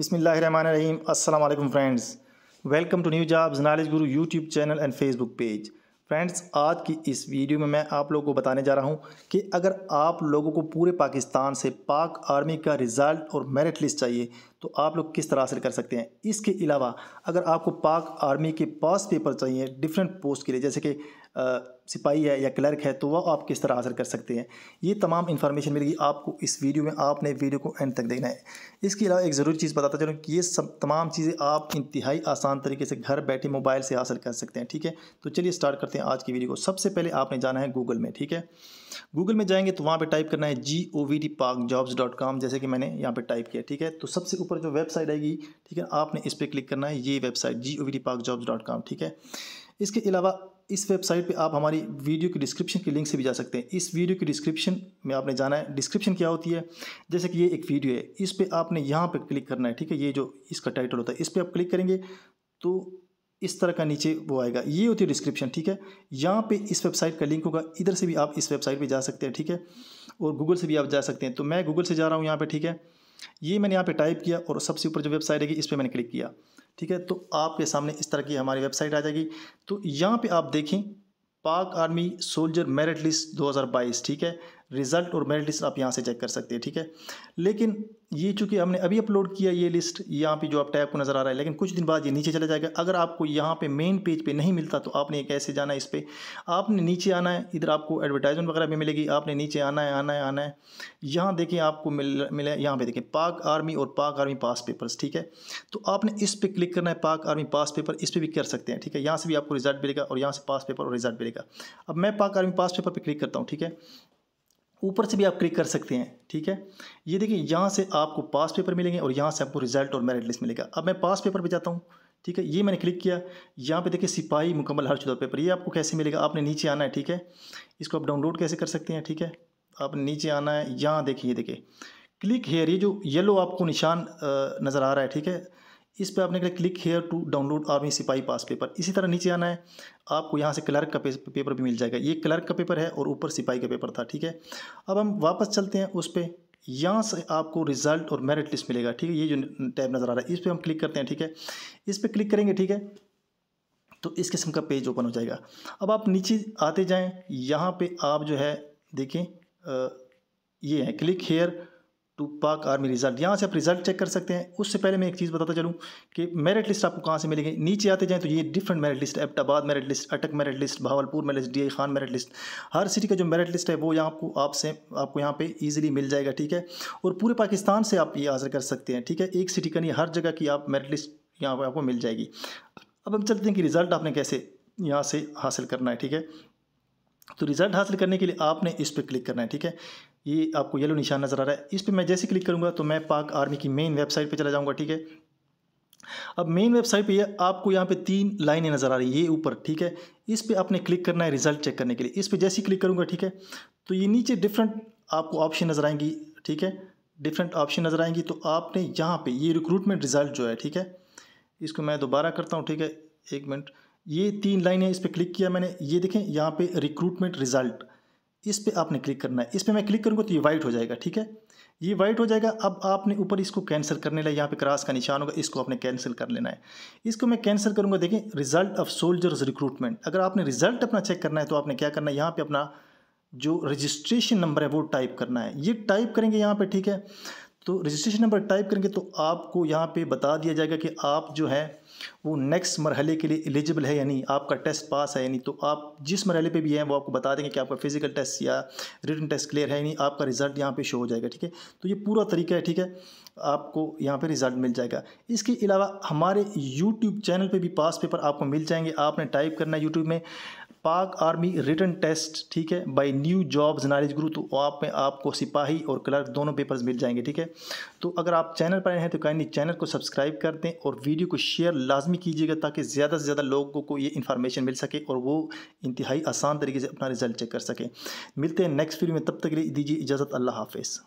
अस्सलाम वालेकुम friends welcome to new jobs knowledge Guru YouTube channel and Facebook page friends आज की इस वीडियो में मैं आप लोगों को बताने जा रहा हूं कि अगर आप लोगों को पूरे पाकिस्तान से पाक आर्मी का रिज़ल्ट और मेरिट लिस्ट चाहिए तो आप लोग किस तरह हासिल कर सकते हैं इसके अलावा अगर आपको पाक आर्मी के पास पेपर चाहिए डिफरेंट पोस्ट के लिए जैसे कि सिपाही है या क्लर्क है तो वह आप किस तरह हासिल कर सकते हैं ये तमाम इन्फॉर्मेशन मिलेगी आपको इस वीडियो में आपने वीडियो को एंड तक देखना है इसके अलावा एक ज़रूरी चीज़ बताता चलूँ कि ये सब तमाम चीज़ें आप इंतहाई आसान तरीके से घर बैठे मोबाइल से हासिल कर सकते हैं ठीक है तो चलिए स्टार्ट करते हैं आज की वीडियो को सबसे पहले आपने जाना है गूगल में ठीक है गूगल में जाएंगे तो वहाँ पर टाइप करना है G O V D Pak jobs dot com जैसे कि मैंने यहाँ पर टाइप किया ठीक है तो सबसे ऊपर जो वेबसाइट आएगी ठीक है आपने इस पर क्लिक करना है ये website G O V D Pak jobs dot com ठीक है इसके अलावा इस वेबसाइट पे आप हमारी वीडियो की डिस्क्रिप्शन की लिंक से भी जा सकते हैं इस वीडियो की डिस्क्रिप्शन में आपने जाना है डिस्क्रिप्शन क्या होती है जैसे कि ये एक वीडियो है इस पर आपने यहाँ पर क्लिक करना है ठीक है ये जो इसका टाइटल होता है इस पर आप क्लिक करेंगे तो इस तरह का नीचे वो आएगा ये होती है डिस्क्रिप्शन ठीक है यहाँ पे इस वेबसाइट का लिंक होगा इधर से भी आप इस वेबसाइट पे जा सकते हैं ठीक है और गूगल से भी आप जा सकते हैं तो मैं गूगल से जा रहा हूँ यहाँ पे ठीक है ये मैंने यहाँ पे टाइप किया और सबसे ऊपर जो वेबसाइट है इस पर मैंने क्लिक किया ठीक है तो आपके सामने इस तरह की हमारी वेबसाइट आ जाएगी तो यहाँ पे आप देखें पाक आर्मी सोल्जर मेरिट लिस्ट 2022 ठीक है रिजल्ट और मेरिट लिस्ट आप यहाँ से चेक कर सकते हैं ठीक है लेकिन ये चूंकि हमने अभी अपलोड किया ये लिस्ट यहाँ पे जो आप टैब को नज़र आ रहा है लेकिन कुछ दिन बाद ये नीचे चला जाएगा अगर आपको यहाँ पे मेन पेज पे नहीं मिलता तो आपने कैसे जाना है इस पर आपने नीचे आना है इधर आपको एडवर्टाइजमेंट वगैरह भी मिलेगी आपने नीचे आना है आना है आना है यहाँ देखें आपको मिल मिले यहाँ पर देखें पाक आर्मी और पाक आर्मी पास पेपर्स ठीक है तो आपने इस पर क्लिक करना है पाक आर्मी पास पेपर इस पर भी कर सकते हैं ठीक है यहाँ से भी आपको रिजल्ट मिलेगा और यहाँ से पास पेपर और रिजल्ट मिलेगा अब मैं पाक आर्मी पास पेपर पर क्लिक करता हूँ ठीक है ऊपर से भी आप क्लिक कर सकते हैं ठीक है ये देखिए यहाँ से आपको पास पेपर मिलेंगे और यहाँ से आपको रिजल्ट और मेरिट लिस्ट मिलेगा अब मैं पास पेपर पर पे जाता हूँ ठीक है ये मैंने क्लिक किया यहाँ पे देखिए सिपाही मुकम्मल हर चुदा पेपर ये आपको कैसे मिलेगा आपने नीचे आना है ठीक है इसको आप डाउनलोड कैसे कर सकते हैं ठीक है आप नीचे आना है यहाँ देखिए ये देखिए क्लिक हेयर ये जो येलो आपको निशान नज़र आ रहा है ठीक है इस पर आपने click here to download army सिपाही पास पेपर इसी तरह नीचे आना है आपको यहाँ से क्लर्क का पेपर भी मिल जाएगा ये क्लर्क का पेपर है और ऊपर सिपाही का पेपर था ठीक है अब हम वापस चलते हैं उस पर यहाँ से आपको रिजल्ट और मेरिट लिस्ट मिलेगा ठीक है ये जो टैब नज़र आ रहा है इस पर हम क्लिक करते हैं ठीक है इस पर क्लिक करेंगे ठीक है तो इस किस्म का पेज ओपन हो जाएगा अब आप नीचे आते जाएं यहाँ पे आप जो है देखें ये है click here to Pak army result यहाँ से आप रिजल्ट चेक कर सकते हैं उससे पहले मैं एक चीज़ बताता चलूँ कि मेरिट लिस्ट आपको कहाँ से मिलेगी नीचे आते जाएँ तो ये different merit list Abbottabad merit list Attock merit list Bahawalpur merit list D Khan merit list हर सिटी का जो मेरिट लिस्ट है वो यहाँ आपको आपसे आपको यहाँ पर ईजिली मिल जाएगा ठीक है और पूरे पाकिस्तान से आप ये हाजिर कर सकते हैं ठीक है एक सिटी का नहीं हर जगह की आप मेरिट लिस्ट यहाँ पर आपको मिल जाएगी अब हम चलते हैं कि रिज़ल्ट आपने कैसे यहाँ से हासिल करना है ठीक है तो रिज़ल्ट हासिल करने के लिए आपने इस पर क्लिक करना है ठीक है ये आपको येलो निशान नज़र आ रहा है इस पर मैं जैसे क्लिक करूँगा तो मैं पाक आर्मी की मेन वेबसाइट पर चला जाऊँगा ठीक है अब मेन वेबसाइट पे आपको यहाँ पे तीन लाइनें नज़र आ रही है ये ऊपर ठीक है इस पर आपने क्लिक करना है रिजल्ट चेक करने के लिए इस पर जैसे क्लिक करूँगा ठीक है तो ये नीचे डिफरेंट आपको ऑप्शन नज़र आएंगी ठीक है डिफरेंट ऑप्शन नज़र आएंगी तो आपने यहाँ पे ये रिक्रूटमेंट रिज़ल्ट जो है ठीक है इसको मैं दोबारा करता हूँ ठीक है एक मिनट ये तीन लाइनें इस पर क्लिक किया मैंने ये देखें यहाँ पर रिक्रूटमेंट रिज़ल्ट इस पर आपने क्लिक करना है इस पर मैं क्लिक करूँगा तो ये वाइट हो जाएगा ठीक है ये वाइट हो जाएगा अब आपने ऊपर इसको कैंसिल करने लगा यहाँ पे क्रॉस का निशान होगा इसको आपने कैंसिल कर लेना है इसको मैं कैंसिल करूँगा देखें रिजल्ट ऑफ सोल्जर्स रिक्रूटमेंट अगर आपने रिजल्ट अपना चेक करना है तो आपने क्या करना है यहाँ पे अपना जो रजिस्ट्रेशन नंबर है वो टाइप करना है ये टाइप करेंगे यहाँ पर ठीक है तो रजिस्ट्रेशन नंबर टाइप करेंगे तो आपको यहाँ पे बता दिया जाएगा कि आप जो है वो नेक्स्ट मरहले के लिए एलिजिबल है यानी आपका टेस्ट पास है यानी तो आप जिस मरहले पे भी हैं वो आपको बता देंगे कि आपका फिजिकल टेस्ट या रिटर्न टेस्ट क्लियर है यानी आपका रिजल्ट यहाँ पे शो हो जाएगा ठीक है तो ये पूरा तरीका है ठीक है आपको यहाँ पे रिज़ल्ट मिल जाएगा इसके अलावा हमारे यूट्यूब चैनल पे भी पास पेपर आपको मिल जाएंगे आपने टाइप करना है यूट्यूब में पाक आर्मी रिटर्न टेस्ट ठीक है बाई न्यू जॉब्स नॉलेज गुरु तो आप में आपको सिपाही और क्लर्क दोनों पेपर्स मिल जाएंगे ठीक है तो अगर आप चैनल पर आए हैं तो काइंडली चैनल को सब्सक्राइब कर दें और वीडियो को शेयर लाजमी कीजिएगा ताकि ज़्यादा से ज़्यादा लोगों को ये इन्फॉर्मेशन मिल सके और वो इंतहाई आसान तरीके से अपना रिजल्ट चेक कर सकें मिलते हैं नेक्स्ट वीडियो में तब तक दीजिए इजाज़त अल्लाह हाफिज़